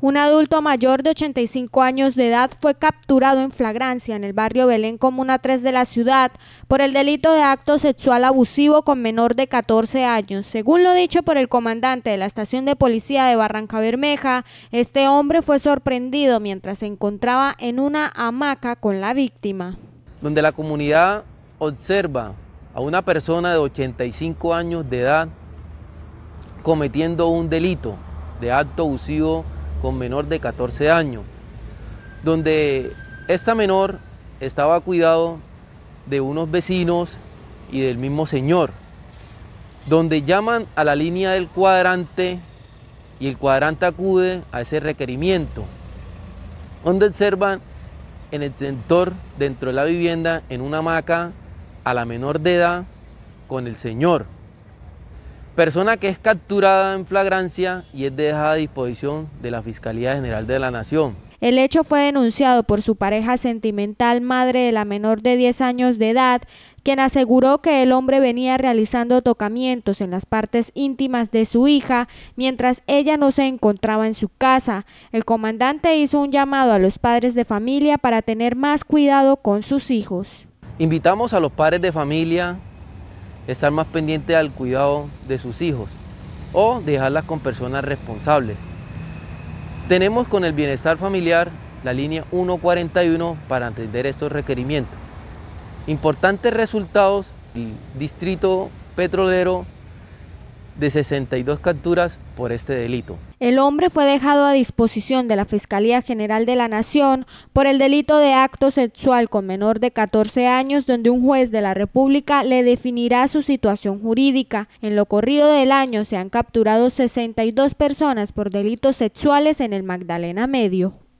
Un adulto mayor de 85 años de edad fue capturado en flagrancia en el barrio Belén Comuna 3 de la ciudad por el delito de acto sexual abusivo con menor de 14 años. Según lo dicho por el comandante de la estación de policía de Barranca Bermeja, este hombre fue sorprendido mientras se encontraba en una hamaca con la víctima. Donde la comunidad observa a una persona de 85 años de edad cometiendo un delito de acto abusivo con menor de 14 años, donde esta menor estaba cuidado de unos vecinos y del mismo señor, donde llaman a la línea del cuadrante y el cuadrante acude a ese requerimiento, donde observan en el sector dentro de la vivienda en una hamaca a la menor de edad con el señor. Persona que es capturada en flagrancia y es dejada a disposición de la Fiscalía General de la Nación. El hecho fue denunciado por su pareja sentimental, madre de la menor de 10 años de edad, quien aseguró que el hombre venía realizando tocamientos en las partes íntimas de su hija mientras ella no se encontraba en su casa. El comandante hizo un llamado a los padres de familia para tener más cuidado con sus hijos. Invitamos a los padres de familia estar más pendiente al cuidado de sus hijos o dejarlas con personas responsables. Tenemos con el bienestar familiar la línea 141 para atender estos requerimientos. Importantes resultados, el distrito petrolero de 62 capturas por este delito. El hombre fue dejado a disposición de la Fiscalía General de la Nación por el delito de acto sexual con menor de 14 años, donde un juez de la República le definirá su situación jurídica. En lo corrido del año se han capturado 62 personas por delitos sexuales en el Magdalena Medio.